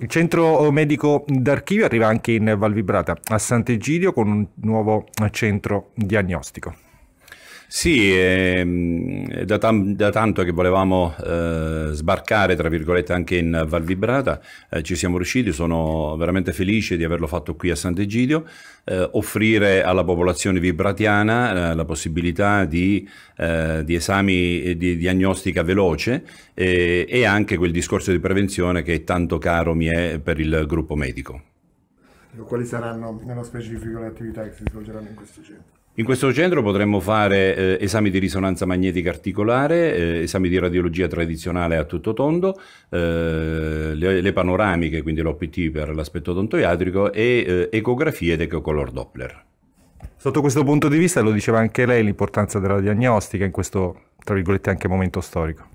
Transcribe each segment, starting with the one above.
Il centro medico d'archivio arriva anche in Val Vibrata, a Sant'Egidio, con un nuovo centro diagnostico. Sì, ehm, eh, da, tam, da tanto che volevamo eh, sbarcare, tra virgolette, anche in Val Vibrata, eh, ci siamo riusciti, sono veramente felice di averlo fatto qui a Sant'Egidio, eh, offrire alla popolazione vibratiana eh, la possibilità di, eh, di esami di diagnostica veloce e anche quel discorso di prevenzione che tanto caro mi è per il gruppo medico. Quali saranno nello specifico le attività che si svolgeranno in questo centro? In questo centro potremmo fare eh, esami di risonanza magnetica articolare, eh, esami di radiologia tradizionale a tutto tondo, eh, le, le, panoramiche, quindi l'OPT per l'aspetto odontoiatrico e eh, ecografie ed ecocolor Doppler. Sotto questo punto di vista lo diceva anche lei l'importanza della diagnostica in questo, tra virgolette, anche momento storico.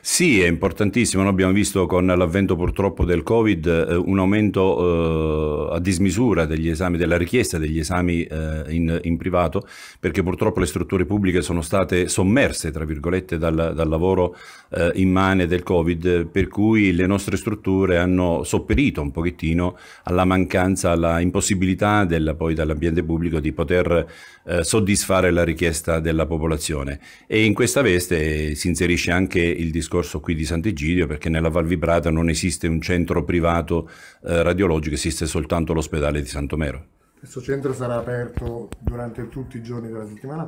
Sì, è importantissimo. Noi abbiamo visto con l'avvento purtroppo del Covid eh, un aumento eh, a dismisura degli esami, della richiesta degli esami eh, in, in, privato, perché purtroppo le strutture pubbliche sono state sommerse, tra virgolette, dal, dal lavoro eh, immane del Covid, per cui le nostre strutture hanno sopperito un pochettino alla mancanza, alla impossibilità del, poi dall'ambiente pubblico di poter eh, soddisfare la richiesta della popolazione. E in questa veste si inserisce anche il discorso discorso qui di Sant'Egidio perché nella Val Vibrata non esiste un centro privato eh, radiologico, esiste soltanto l'ospedale di Santomero. Questo centro sarà aperto durante tutti i giorni della settimana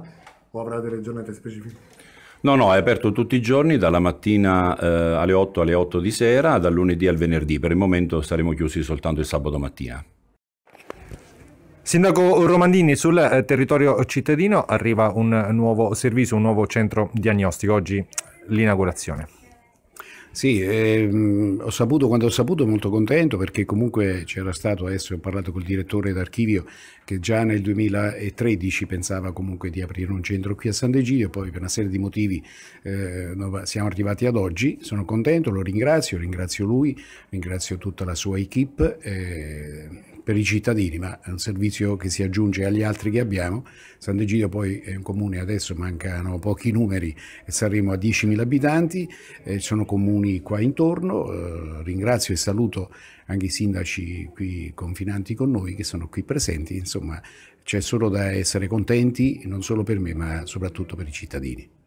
o avrà delle giornate specifiche? No, no, è aperto tutti i giorni, dalla mattina eh, alle 8 alle 8 di sera, dal lunedì al venerdì. Per il momento saremo chiusi soltanto il sabato mattina. Sindaco Romandini, sul eh, territorio cittadino arriva un nuovo servizio, un nuovo centro diagnostico. Oggi l'inaugurazione. Sì, ehm, ho saputo, quando ho saputo molto contento perché comunque c'era stato, adesso ho parlato col direttore d'archivio che già nel 2013 pensava comunque di aprire un centro qui a San Sant'Egidio, poi per una serie di motivi eh, siamo arrivati ad oggi, sono contento, lo ringrazio, ringrazio lui, ringrazio tutta la sua equip. Eh, per i cittadini, ma è un servizio che si aggiunge agli altri che abbiamo. Sant'Egidio poi è un comune, adesso mancano pochi numeri e saremo a 10.000 abitanti, eh, sono comuni qua intorno, eh, ringrazio e saluto anche i sindaci qui confinanti con noi che sono qui presenti, insomma c'è solo da essere contenti non solo per me ma soprattutto per i cittadini.